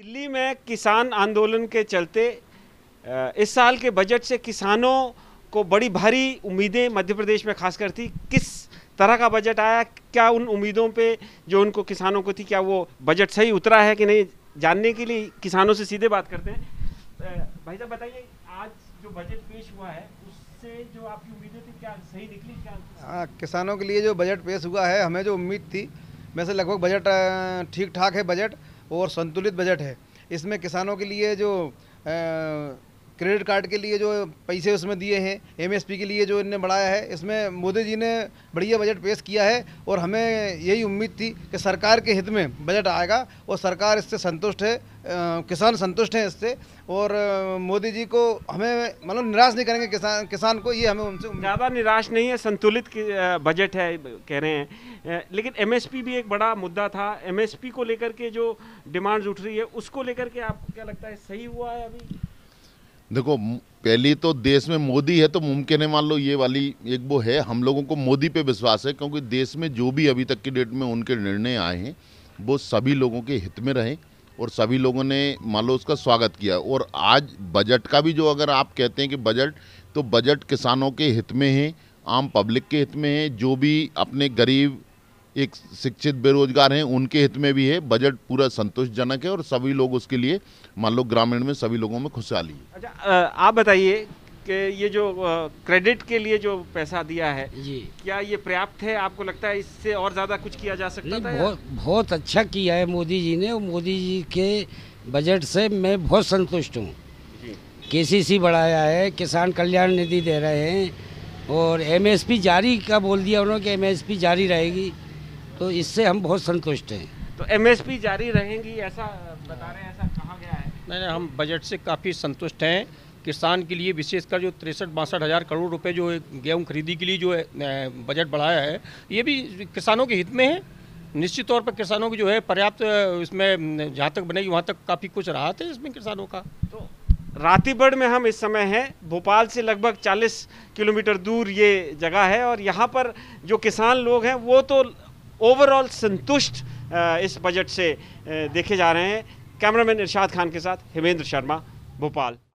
दिल्ली में किसान आंदोलन के चलते इस साल के बजट से किसानों को बड़ी भारी उम्मीदें मध्य प्रदेश में खासकर थी किस तरह का बजट आया क्या उन उम्मीदों पे जो उनको किसानों को थी क्या वो बजट सही उतरा है कि नहीं जानने के लिए किसानों से सीधे बात करते हैं भाई साहब बताइए आज जो बजट पेश हुआ है उससे जो आपकी उम्मीदें थी क्या सही निकली क्या हाँ किसानों के लिए जो बजट पेश हुआ है हमें जो उम्मीद थी वैसे लगभग बजट ठीक ठाक है बजट और संतुलित बजट है इसमें किसानों के लिए जो क्रेडिट कार्ड के लिए जो पैसे उसमें दिए हैं एमएसपी के लिए जो इनने बढ़ाया है इसमें मोदी जी ने बढ़िया बजट पेश किया है और हमें यही उम्मीद थी कि सरकार के हित में बजट आएगा और सरकार इससे संतुष्ट है किसान संतुष्ट हैं इससे और मोदी जी को हमें मतलब निराश नहीं करेंगे किसान किसान को ये हमें उनसे ज़्यादा निराश नहीं है संतुलित बजट है कह रहे हैं लेकिन एमएसपी भी एक बड़ा मुद्दा था एमएसपी को लेकर के जो डिमांड्स उठ रही है उसको लेकर के आपको क्या लगता है सही हुआ है अभी देखो पहली तो देश में मोदी है तो मुमकिन है मान लो ये वाली एक वो है हम लोगों को मोदी पे विश्वास है क्योंकि देश में जो भी अभी तक की डेट में उनके निर्णय आए हैं वो सभी लोगों के हित में रहे और सभी लोगों ने मान लो उसका स्वागत किया और आज बजट का भी जो अगर आप कहते हैं कि बजट तो बजट किसानों के हित में है आम पब्लिक के हित में है जो भी अपने गरीब एक शिक्षित बेरोजगार हैं उनके हित में भी है बजट पूरा संतोषजनक है और सभी लोग उसके लिए मान लो ग्रामीण में सभी लोगों में खुशहाली है अच्छा आप बताइए कि ये जो क्रेडिट के लिए जो पैसा दिया है ये क्या ये पर्याप्त है आपको लगता है इससे और ज़्यादा कुछ किया जा सकता है बहुत बहुत अच्छा किया है मोदी जी ने मोदी जी के बजट से मैं बहुत संतुष्ट हूँ सी बढ़ाया है किसान कल्याण निधि दे रहे हैं और एमएसपी जारी का बोल दिया उन्होंने कि एमएसपी जारी रहेगी तो इससे हम बहुत संतुष्ट हैं तो एम जारी रहेंगी ऐसा बता रहे हैं ऐसा कहा गया है नहीं नहीं हम बजट से काफ़ी संतुष्ट हैं किसान के लिए विशेषकर जो तिरसठ बासठ हज़ार करोड़ रुपए जो गेहूं खरीदी के लिए जो बजट बढ़ाया है ये भी किसानों के हित में है निश्चित तौर पर किसानों की जो है पर्याप्त इसमें जहाँ तक बनेगी वहाँ तक काफ़ी कुछ राहत है इसमें किसानों का तो रातीबड़ में हम इस समय हैं भोपाल से लगभग 40 किलोमीटर दूर ये जगह है और यहाँ पर जो किसान लोग हैं वो तो ओवरऑल संतुष्ट इस बजट से देखे जा रहे हैं कैमरामैन इरशाद खान के साथ हेमेंद्र शर्मा भोपाल